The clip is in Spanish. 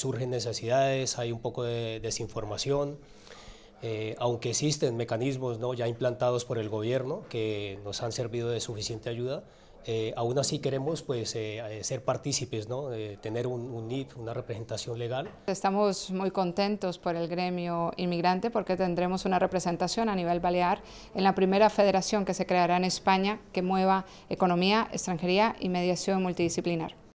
surgen necesidades, hay un poco de desinformación, eh, aunque existen mecanismos ¿no? ya implantados por el gobierno que nos han servido de suficiente ayuda, eh, aún así queremos pues, eh, ser partícipes, ¿no? tener un, un NIP, una representación legal. Estamos muy contentos por el gremio inmigrante porque tendremos una representación a nivel balear en la primera federación que se creará en España que mueva economía, extranjería y mediación multidisciplinar.